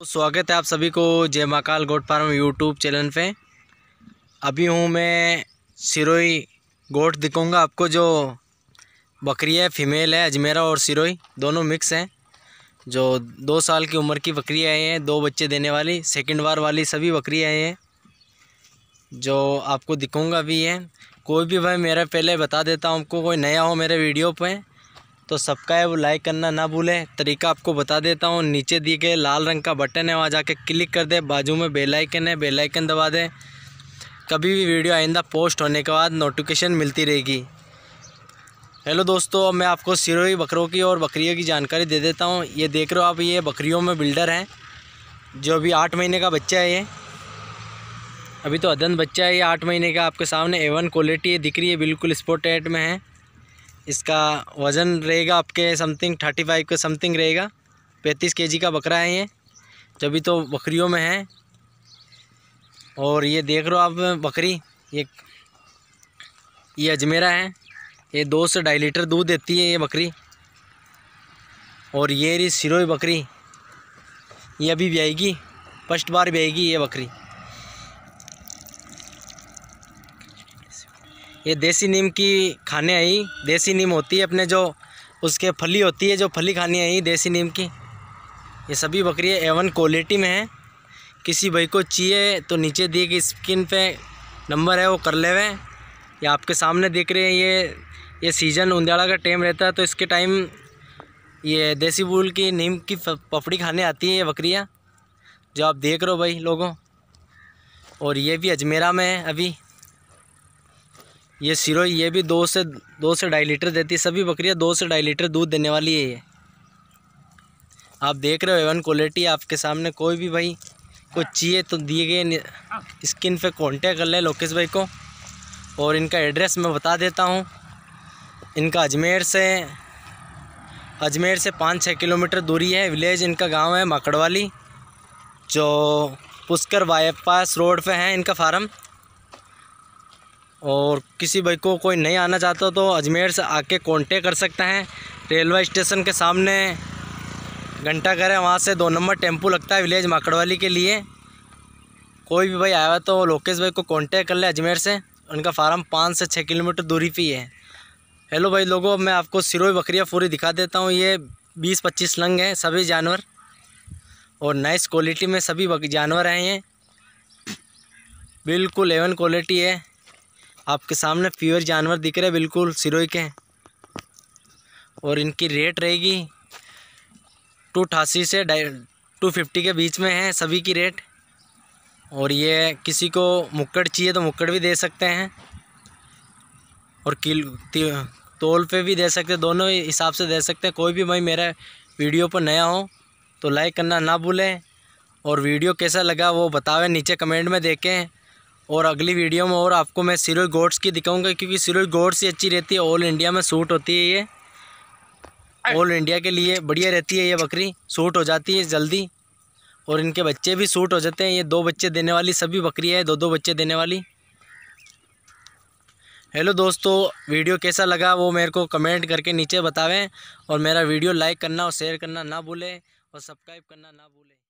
तो स्वागत है आप सभी को जय Mahakal goat farm YouTube channel पे अभी हूँ मैं सिरोई गोट दिखूँगा आपको जो बकरी है फीमेल है अजमेरा और सिरोई दोनों मिक्स हैं जो दो साल की उम्र की बकरी आई हैं दो बच्चे देने वाली सेकंड बार वाली सभी बकरी आई हैं जो आपको दिखूँगा भी है कोई भी भाई मेरा पहले बता देता हूँ आपको कोई नया हो मेरे वीडियो पर तो सब्सक्राइब लाइक करना ना भूलें तरीका आपको बता देता हूँ नीचे दिए गए लाल रंग का बटन है वहाँ जाके क्लिक कर दें बाजू में बेलाइकन है बेलाइकन दबा दें कभी भी वीडियो आइंदा पोस्ट होने के बाद नोटिफिकेशन मिलती रहेगी हेलो दोस्तों अब मैं आपको सिरोही बकरों की और बकरियों की जानकारी दे देता हूँ ये देख रहे हो आप ये बकरियों में बिल्डर हैं जो अभी आठ महीने का बच्चा है ये अभी तो अदन बच्चा है ये आठ महीने का आपके सामने एवन क्वालिटी है दिख रही है बिल्कुल स्पोर्ट एट में है इसका वज़न रहेगा आपके समथिंग थर्टी फाइव के समथिंग रहेगा पैंतीस के का बकरा है ये भी तो बकरियों में है और ये देख रहे हो आप बकरी ये ये अजमेरा है ये दो से ढाई लीटर दूध देती है ये बकरी और ये रही सिरोई बकरी ये अभी ब्याएगी फर्स्ट बार ब्याएगी ये बकरी ये देसी नीम की खाने आई देसी नीम होती है अपने जो उसके फली होती है जो फली खानी आई देसी नीम की ये सभी बकरियाँ एवन क्वालिटी में हैं किसी भाई को चाहिए तो नीचे दिए गए स्क्रीन पे नंबर है वो कर ले हुए ये आपके सामने देख रहे हैं ये ये सीज़न उंदाड़ा का टाइम रहता है तो इसके टाइम ये देसी बूल की नीम की पपड़ी खाने आती है ये बकरियाँ जो आप देख रहे हो भाई लोगों और ये भी अजमेरा में है अभी ये सिरोही ये भी दो से दो से ढाई लीटर देती है सभी बकरियाँ दो से ढाई लीटर दूध देने वाली है ये आप देख रहे हो एवन क्वालिटी आपके सामने कोई भी भाई कुछ चाहिए तो दिए गए स्किन पे कॉन्टेक्ट कर लें लोकेश भाई को और इनका एड्रेस मैं बता देता हूँ इनका अजमेर से अजमेर से पाँच छः किलोमीटर दूरी है विलेज इनका गांव है माकड़वाली जो पुष्कर बाईपास रोड पे है इनका फार्म और किसी भाई को कोई नहीं आना चाहता तो अजमेर से आके कांटेक्ट कर सकते हैं रेलवे स्टेशन के सामने घंटा घर है वहाँ से दो नंबर टेम्पू लगता है विलेज माकड़वाली के लिए कोई भी भाई आया तो लोकेश भाई को कॉन्टेक्ट कर ले अजमेर से उनका फार्म पाँच से छः किलोमीटर दूरी पर है हेलो भाई लोगों मैं आपको सिरोई बकरियाँ पूरी दिखा देता हूँ ये बीस पच्चीस लंग हैं सभी जानवर और नाइस क्वालिटी में सभी जानवर हैं ये बिल्कुल एवन क्वालिटी है आपके सामने प्योर जानवर दिख रहे बिल्कुल सिरोई के और इनकी रेट रहेगी टू अठासी से टू फिफ्टी के बीच में है सभी की रेट और ये किसी को मुक्कड़ चाहिए तो मुक्कड़ भी दे सकते हैं और किल तोल पे भी दे सकते दोनों हिसाब से दे सकते हैं कोई भी भाई मेरा वीडियो पर नया हो तो लाइक करना ना भूलें और वीडियो कैसा लगा वो बतावें नीचे कमेंट में देखें और अगली वीडियो में और आपको मैं सीरोड गोड्स की दिखाऊंगा क्योंकि सीरोड गोड्स ही अच्छी रहती है ऑल इंडिया में सूट होती है ये ऑल इंडिया के लिए बढ़िया रहती है ये बकरी सूट हो जाती है जल्दी और इनके बच्चे भी सूट हो जाते हैं ये दो बच्चे देने वाली सभी बकरी है दो दो बच्चे देने वाली हेलो दोस्तों वीडियो कैसा लगा वो मेरे को कमेंट करके नीचे बतावें और मेरा वीडियो लाइक करना और शेयर करना ना भूलें और सब्सक्राइब करना ना भूलें